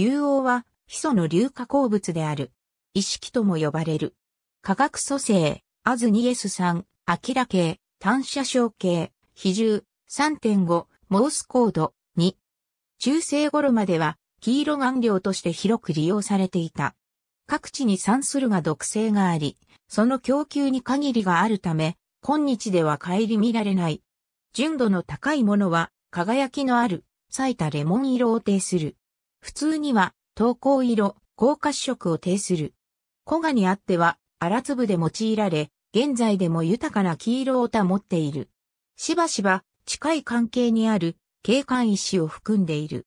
硫黄は、ヒ素の硫化鉱物である。意識とも呼ばれる。化学組成、アズニエス酸、アキラ系、単射小系、比重、3.5、モースコード、2。中世頃までは、黄色顔料として広く利用されていた。各地に酸するが毒性があり、その供給に限りがあるため、今日では顧みられない。純度の高いものは、輝きのある、咲いたレモン色を呈する。普通には、投稿色、高褐色を呈する。古賀にあっては、荒粒で用いられ、現在でも豊かな黄色を保っている。しばしば、近い関係にある、景観石を含んでいる。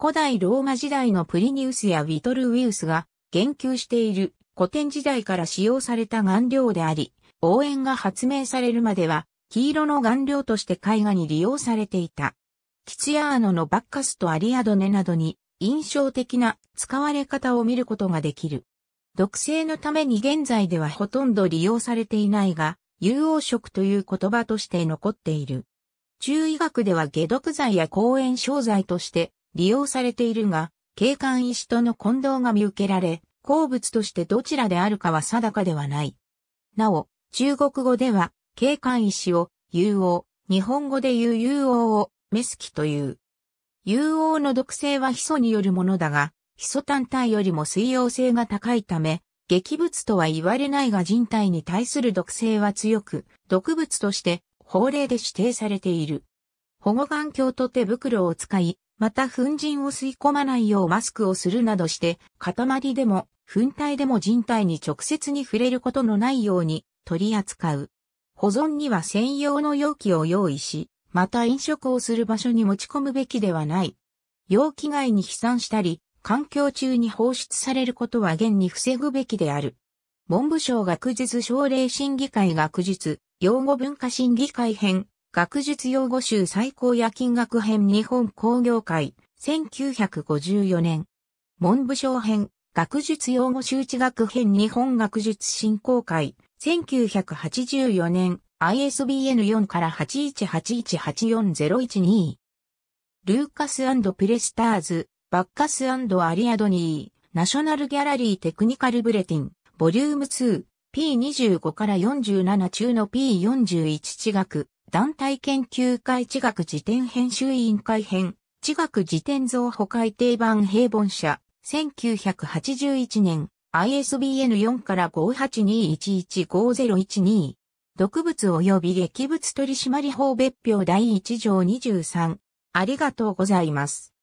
古代ローマ時代のプリニウスやウィトルウィウスが言及している古典時代から使用された顔料であり、応援が発明されるまでは黄色の顔料として絵画に利用されていた。キツヤーノのバッカスとアリアドネなどに印象的な使われ方を見ることができる。毒性のために現在ではほとんど利用されていないが、有黄色という言葉として残っている。中医学では下毒剤や抗炎症剤として利用されているが、警官医師との混同が見受けられ、鉱物としてどちらであるかは定かではない。なお、中国語では、警官医師を、有王、日本語で言う有王を、メスキという。有王の毒性はヒ素によるものだが、ヒ素単体よりも水溶性が高いため、劇物とは言われないが人体に対する毒性は強く、毒物として法令で指定されている。保護環境と手袋を使い、また粉塵を吸い込まないようマスクをするなどして、塊でも粉体でも人体に直接に触れることのないように取り扱う。保存には専用の容器を用意し、また飲食をする場所に持ち込むべきではない。容器外に飛散したり、環境中に放出されることは現に防ぐべきである。文部省学術奨励審議会学術、用語文化審議会編、学術用語集最高や金額編日本工業会、1954年。文部省編、学術用語集地学編日本学術振興会、1984年。ISBN 4から8 1 8 1 8 4 0 1 2 2ルーカスプレスターズ、バッカスアリアドニー、ナショナルギャラリーテクニカルブレティン、ボリューム2、P25 から47中の P41 地学、団体研究会地学辞典編集委員会編、地学辞典増補改定版平凡社、1981年、ISBN4 から582115012。毒物及び劇物取締法別表第1条23。ありがとうございます。